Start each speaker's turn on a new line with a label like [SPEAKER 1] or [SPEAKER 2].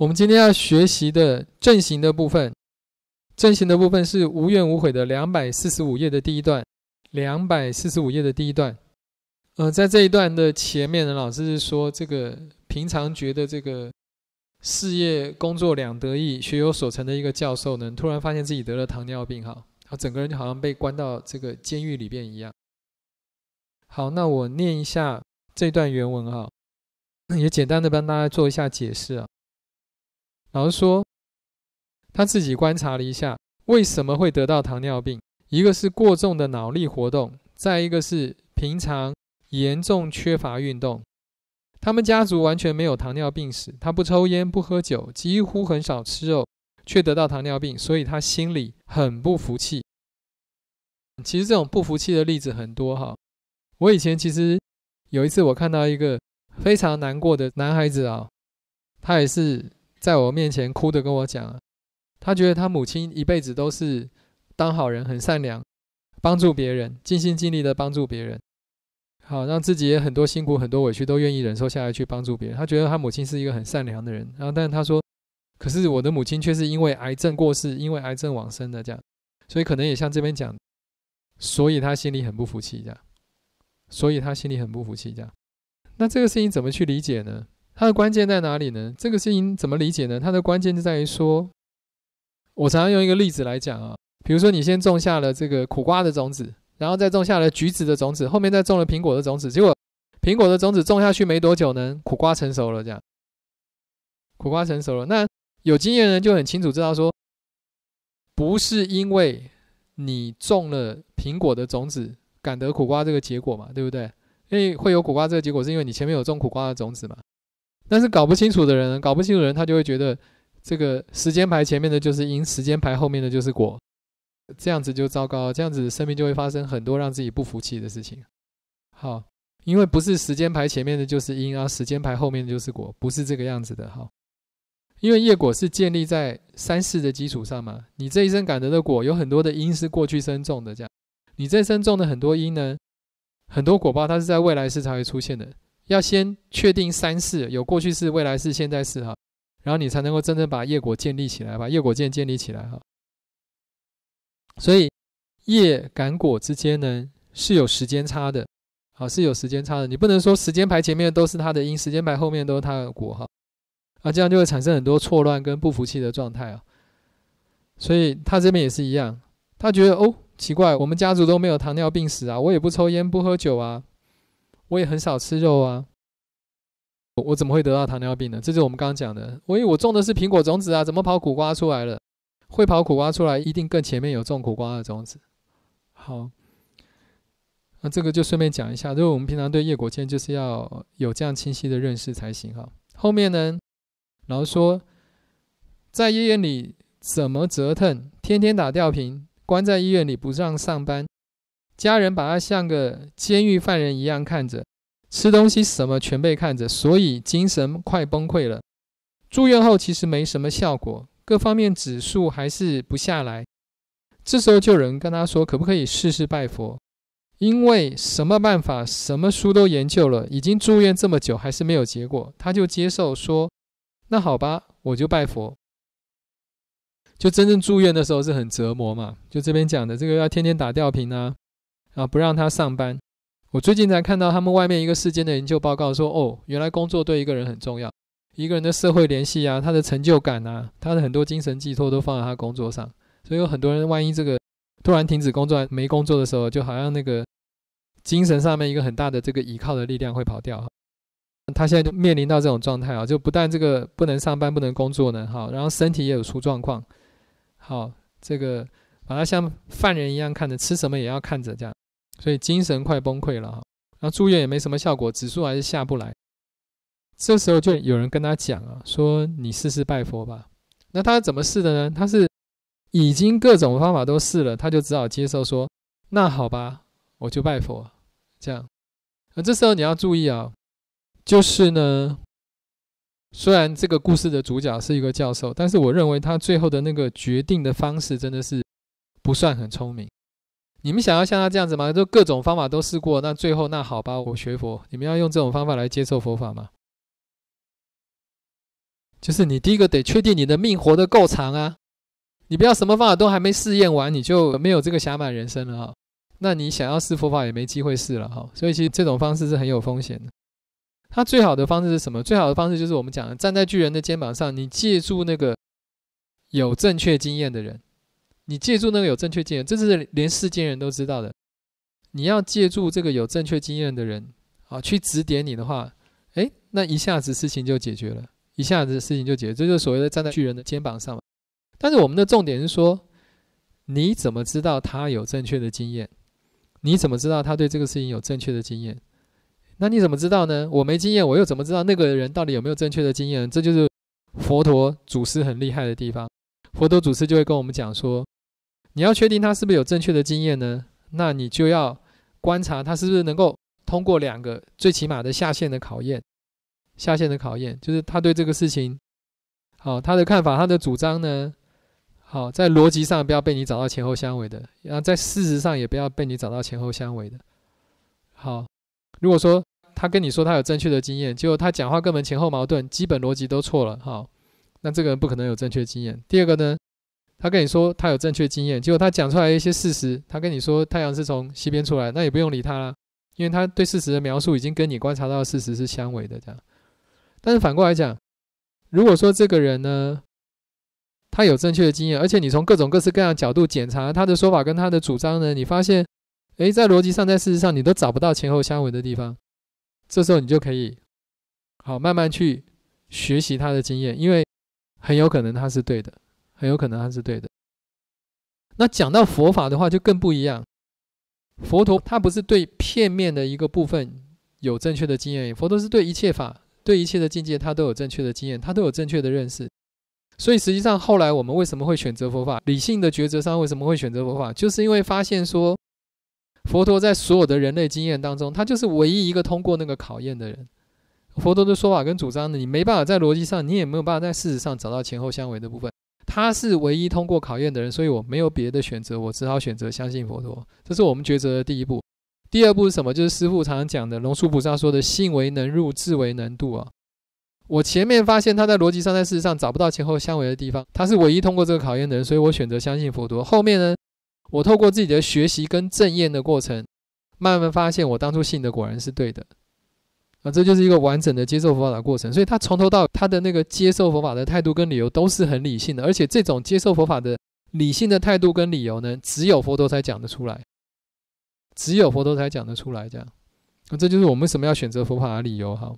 [SPEAKER 1] 我们今天要学习的阵型的部分，阵型的部分是无怨无悔的两百四十五页的第一段，两百四十五页的第一段。呃，在这一段的前面呢，老师是说，这个平常觉得这个事业工作两得意、学有所成的一个教授呢，突然发现自己得了糖尿病，哈，他整个人就好像被关到这个监狱里边一样。好，那我念一下这段原文哈，也简单的帮大家做一下解释啊。老师说，他自己观察了一下，为什么会得到糖尿病？一个是过重的脑力活动，再一个是平常严重缺乏运动。他们家族完全没有糖尿病史，他不抽烟，不喝酒，几乎很少吃肉，却得到糖尿病，所以他心里很不服气。其实这种不服气的例子很多哈。我以前其实有一次，我看到一个非常难过的男孩子啊，他也是。在我面前哭的跟我讲啊，他觉得他母亲一辈子都是当好人，很善良，帮助别人，尽心尽力的帮助别人，好让自己也很多辛苦很多委屈都愿意忍受下来去帮助别人。他觉得他母亲是一个很善良的人，然后但他说，可是我的母亲却是因为癌症过世，因为癌症往生的这样，所以可能也像这边讲，所以他心里很不服气这样，所以他心里很不服气这样。那这个事情怎么去理解呢？它的关键在哪里呢？这个事情怎么理解呢？它的关键就在于说，我常用一个例子来讲啊，比如说你先种下了这个苦瓜的种子，然后再种下了橘子的种子，后面再种了苹果的种子，结果苹果的种子种下去没多久呢，苦瓜成熟了，这样，苦瓜成熟了，那有经验人就很清楚知道说，不是因为你种了苹果的种子感得苦瓜这个结果嘛，对不对？因为会有苦瓜这个结果，是因为你前面有种苦瓜的种子嘛。但是搞不清楚的人，搞不清楚的人，他就会觉得这个时间牌前面的就是因，时间牌后面的就是果，这样子就糟糕，这样子生命就会发生很多让自己不服气的事情。好，因为不是时间牌前面的就是因啊，时间牌后面的就是果，不是这个样子的。好，因为业果是建立在三世的基础上嘛，你这一生感得的果有很多的因是过去生种的，这样，你这一生种的很多因呢，很多果报它是在未来世才会出现的。要先确定三世有过去式、未来式、现在式哈，然后你才能够真正把业果建立起来，把业果建建立起来哈。所以业感果之间呢是有时间差的，好是有时间差的，你不能说时间牌前面都是他的因，时间牌后面都是他的果哈，啊这样就会产生很多错乱跟不服气的状态啊。所以他这边也是一样，他觉得哦奇怪，我们家族都没有糖尿病史啊，我也不抽烟不喝酒啊。我也很少吃肉啊，我怎么会得到糖尿病呢？这就是我们刚刚讲的，我以为我种的是苹果种子啊，怎么跑苦瓜出来了？会跑苦瓜出来，一定更前面有种苦瓜的种子。好，那这个就顺便讲一下，就是我们平常对叶果间，就是要有这样清晰的认识才行。好，后面呢，然后说，在医院里怎么折腾，天天打吊瓶，关在医院里不让上班。家人把他像个监狱犯人一样看着，吃东西什么全被看着，所以精神快崩溃了。住院后其实没什么效果，各方面指数还是不下来。这时候就人跟他说，可不可以试试拜佛？因为什么办法、什么书都研究了，已经住院这么久还是没有结果，他就接受说，那好吧，我就拜佛。就真正住院的时候是很折磨嘛，就这边讲的这个要天天打吊瓶啊。啊，不让他上班。我最近才看到他们外面一个事件的研究报告，说哦，原来工作对一个人很重要，一个人的社会联系啊，他的成就感啊，他的很多精神寄托都放在他工作上。所以有很多人，万一这个突然停止工作，没工作的时候，就好像那个精神上面一个很大的这个依靠的力量会跑掉。他现在就面临到这种状态啊，就不但这个不能上班，不能工作呢，好，然后身体也有出状况。好，这个把他像犯人一样看着，吃什么也要看着，这样。所以精神快崩溃了，那住院也没什么效果，指数还是下不来。这时候就有人跟他讲啊，说你试试拜佛吧。那他怎么试的呢？他是已经各种方法都试了，他就只好接受说，那好吧，我就拜佛。这样，那这时候你要注意啊，就是呢，虽然这个故事的主角是一个教授，但是我认为他最后的那个决定的方式真的是不算很聪明。你们想要像他这样子吗？就各种方法都试过，那最后那好吧，我学佛。你们要用这种方法来接受佛法吗？就是你第一个得确定你的命活得够长啊！你不要什么方法都还没试验完，你就没有这个侠满人生了哈，那你想要试佛法也没机会试了哈。所以其实这种方式是很有风险的。他最好的方式是什么？最好的方式就是我们讲站在巨人的肩膀上，你借助那个有正确经验的人。你借助那个有正确经验，这是连世间人都知道的。你要借助这个有正确经验的人啊，去指点你的话，哎，那一下子事情就解决了，一下子事情就解决，这就是所谓的站在巨人的肩膀上嘛。但是我们的重点是说，你怎么知道他有正确的经验？你怎么知道他对这个事情有正确的经验？那你怎么知道呢？我没经验，我又怎么知道那个人到底有没有正确的经验？这就是佛陀祖师很厉害的地方，佛陀祖师就会跟我们讲说。你要确定他是不是有正确的经验呢？那你就要观察他是不是能够通过两个最起码的下限的考验。下限的考验就是他对这个事情，好，他的看法、他的主张呢，好，在逻辑上不要被你找到前后相违的，然后在事实上也不要被你找到前后相违的。好，如果说他跟你说他有正确的经验，结果他讲话根本前后矛盾，基本逻辑都错了，好，那这个人不可能有正确经验。第二个呢？他跟你说他有正确经验，结果他讲出来一些事实。他跟你说太阳是从西边出来，那也不用理他了，因为他对事实的描述已经跟你观察到的事实是相违的。这样，但是反过来讲，如果说这个人呢，他有正确的经验，而且你从各种各式各样角度检查他的说法跟他的主张呢，你发现，诶，在逻辑上在事实上你都找不到前后相违的地方，这时候你就可以好慢慢去学习他的经验，因为很有可能他是对的。很有可能他是对的。那讲到佛法的话，就更不一样。佛陀他不是对片面的一个部分有正确的经验，佛陀是对一切法、对一切的境界，他都有正确的经验，他都有正确的认识。所以实际上，后来我们为什么会选择佛法？理性的抉择上为什么会选择佛法？就是因为发现说，佛陀在所有的人类经验当中，他就是唯一一个通过那个考验的人。佛陀的说法跟主张呢，你没办法在逻辑上，你也没有办法在事实上找到前后相违的部分。他是唯一通过考验的人，所以我没有别的选择，我只好选择相信佛陀。这是我们抉择的第一步。第二步是什么？就是师父常常讲的龙树菩萨说的“信为能入，智为能度”啊。我前面发现他在逻辑上、在事实上找不到前后相违的地方。他是唯一通过这个考验的人，所以我选择相信佛陀。后面呢，我透过自己的学习跟正验的过程，慢慢发现我当初信的果然是对的。啊，这就是一个完整的接受佛法的过程，所以他从头到他的那个接受佛法的态度跟理由都是很理性的，而且这种接受佛法的理性的态度跟理由呢，只有佛陀才讲得出来，只有佛陀才讲得出来，这样，那这就是我们为什么要选择佛法的理由，好。